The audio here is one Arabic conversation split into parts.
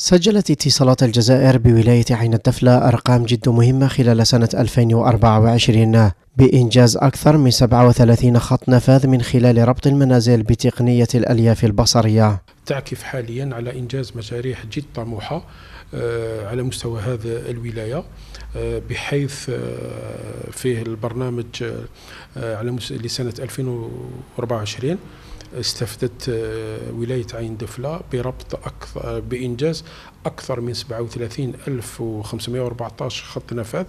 سجلت اتصالات الجزائر بولاية عين الدفلة أرقام جد مهمة خلال سنة 2024 بإنجاز أكثر من 37 خط نفاذ من خلال ربط المنازل بتقنية الألياف البصرية تعكف حاليا على إنجاز مشاريع جد طموحة آه، على مستوى هذا الولاية آه، بحيث آه، في البرنامج على لسنة 2024 استفدت آه، ولاية عين دفلة بربط أكثر آه، بإنجاز أكثر من 37514 خط نفاذ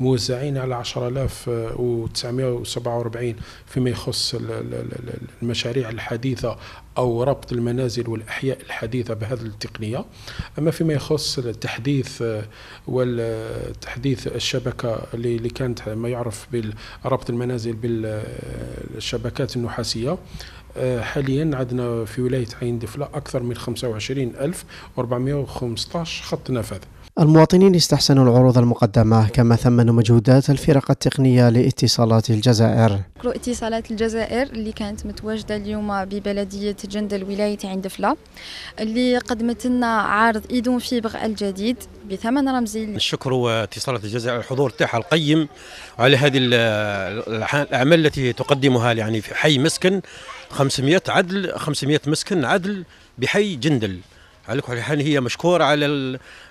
موزعين على 10947 آه، فيما يخص المشاريع الحديثة أو ربط المنازل والأحياء الحديثة بهذه التقنية أما فيما يخص التحديث والتحديث الشبكة اللي كانت ما يعرف بربط المنازل بالشبكات النحاسية آه، حاليا عندنا في ولاية عين دفلة أكثر من 25415 خط نفذ المواطنين استحسنوا العروض المقدمة كما ثمنوا مجهودات الفرق التقنية لاتصالات الجزائر اتصالات الجزائر اللي كانت متواجدة اليوم ببلدية جندل ولاية عين دفلة اللي قدمت لنا عرض إيدون فيبغ الجديد بثمن رمزي الشكر واتصالات الجزائر على الحضور تاعها القيم على هذه الاعمال التي تقدمها يعني في حي مسكن 500 عدل 500 مسكن عدل بحي جندل على كل حال هي مشكورة على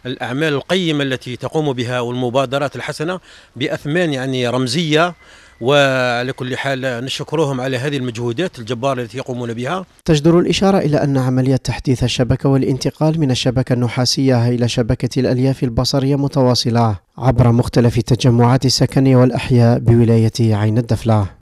الأعمال القيمة التي تقوم بها والمبادرات الحسنة بأثمان يعني رمزية وعلى كل حال نشكرهم على هذه المجهودات الجبارة التي يقومون بها تجدر الإشارة إلى أن عملية تحديث الشبكة والانتقال من الشبكة النحاسية إلى شبكة الألياف البصرية متواصلة عبر مختلف التجمعات السكنية والأحياء بولاية عين الدفلة